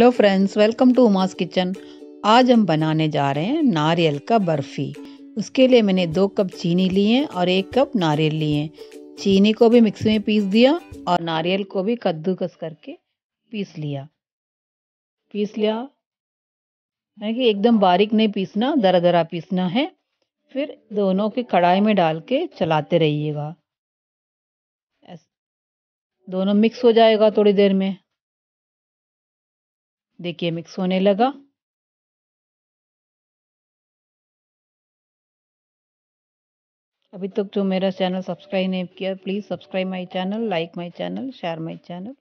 hello friends welcome to Uma's kitchen आज हम बनाने जा रहे हैं नारियल का बर्फ़ी उसके लिए मैंने दो कप चीनी ली है और एक कप नारियल लिए हैं चीनी को भी मिक्सी में पीस दिया और नारियल को भी कद्दूकस करके पीस लिया पीस लिया है कि एकदम बारीक नहीं पीसना दरा दरा पीसना है फिर दोनों के कढ़ाई में डाल के चलाते रहिएगा दोनों मिक्स हो जाएगा थोड़ी देर में देखिए मिक्स होने लगा अभी तक जो मेरा चैनल सब्सक्राइब नहीं किया please subscribe my channel like my channel share my channel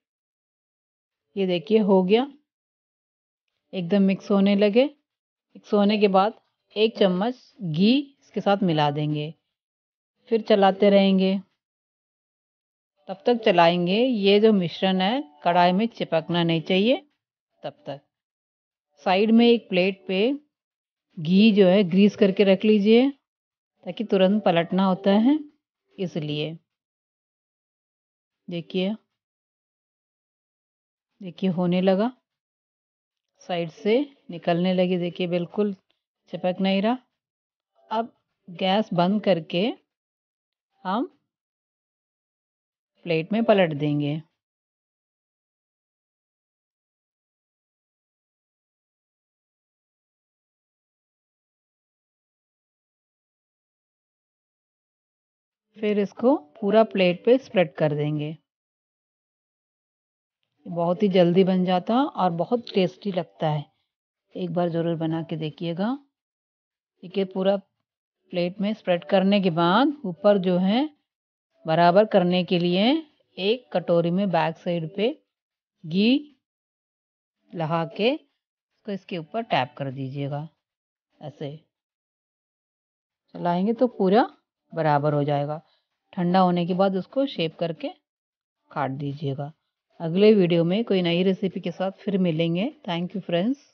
ये देखिए हो गया एकदम मिक्स होने लगे मिक्स होने के बाद एक चम्मच घी इसके साथ मिला देंगे फिर चलाते रहेंगे तब तक चलाएंगे ये जो मिश्रण है कढ़ाई में चिपकना नहीं चाहिए तब तक साइड में एक प्लेट पे घी जो है ग्रीस करके रख लीजिए ताकि तुरंत पलटना होता है इसलिए देखिए देखिए होने लगा साइड से निकलने लगी देखिए बिल्कुल चिपक नहीं रहा अब गैस बंद करके हम प्लेट में पलट देंगे फिर इसको पूरा प्लेट पे स्प्रेड कर देंगे बहुत ही जल्दी बन जाता है और बहुत टेस्टी लगता है एक बार ज़रूर बना के देखिएगा ठीक है पूरा प्लेट में स्प्रेड करने के बाद ऊपर जो है बराबर करने के लिए एक कटोरी में बैक साइड पे घी लगा के उसको इसके ऊपर टैप कर दीजिएगा ऐसे चलाएंगे तो पूरा बराबर हो जाएगा ठंडा होने के बाद उसको शेप करके काट दीजिएगा अगले वीडियो में कोई नई रेसिपी के साथ फिर मिलेंगे थैंक यू फ्रेंड्स